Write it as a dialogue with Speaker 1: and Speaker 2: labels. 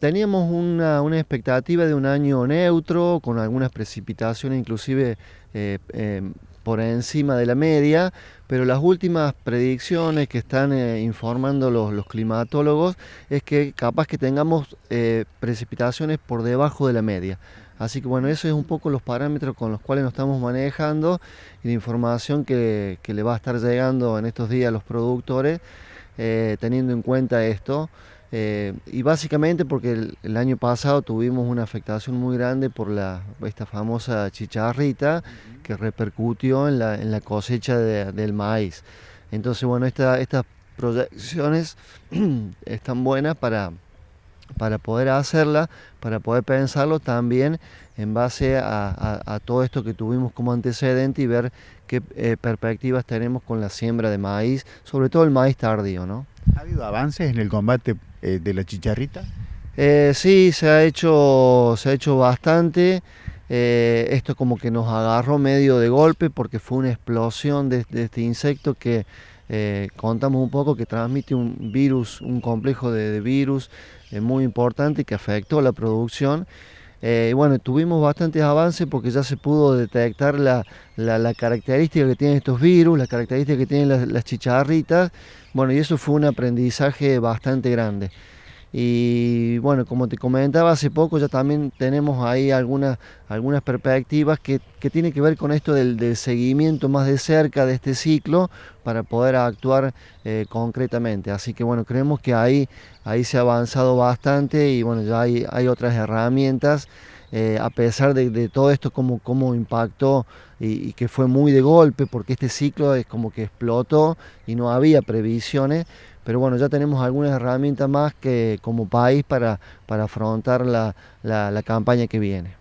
Speaker 1: teníamos una, expectativa de un año neutro, con algunas precipitaciones inclusive eh, em, por encima de la media, pero las últimas predicciones que están eh, informando los, climatólogos es que capaz que tengamos eh, precipitaciones por debajo de la media. Así que bueno, eso es un poco los parámetros con los cuales nos estamos manejando y la información que, que le va a estar llegando en estos días a los productores eh, teniendo en cuenta esto. Eh, y básicamente porque el, año pasado tuvimos una afectación muy grande por la, esta famosa chicharrita que repercutió en la, cosecha del maíz. Entonces, bueno, estas proyecciones están buenas para, para poder hacerla, para poder pensarlo también en base a, todo esto que tuvimos como antecedente y ver qué eh, perspectivas tenemos con la siembra de maíz, sobre todo el maíz tardío. ¿no? ¿Ha habido avances en el combate eh, de la chicharrita? Eh, sí, se ha hecho, se ha hecho bastante. Eh, esto como que nos agarró medio de golpe porque fue una explosión de este insecto que eh, contamos un poco que transmite un virus, un complejo de, virus eh, muy importante que afectó la producción. Eh, bueno, tuvimos bastantes avances porque ya se pudo detectar la, la, característica que tienen estos virus, la característica que tienen las, las chicharritas. Bueno, y eso fue un aprendizaje bastante grande. Y bueno, como te comentaba hace poco, ya también tenemos ahí algunas, algunas perspectivas que, que tienen que ver con esto del, seguimiento más de cerca de este ciclo para poder actuar eh, concretamente. Así que bueno, creemos que ahí, ahí se ha avanzado bastante y bueno, ya hay, hay otras herramientas. Eh, a pesar de, todo esto, como cómo impactó y, que fue muy de golpe, porque este ciclo es como que explotó y no había previsiones, pero bueno, ya tenemos algunas herramientas más que como país para, afrontar la campaña que viene.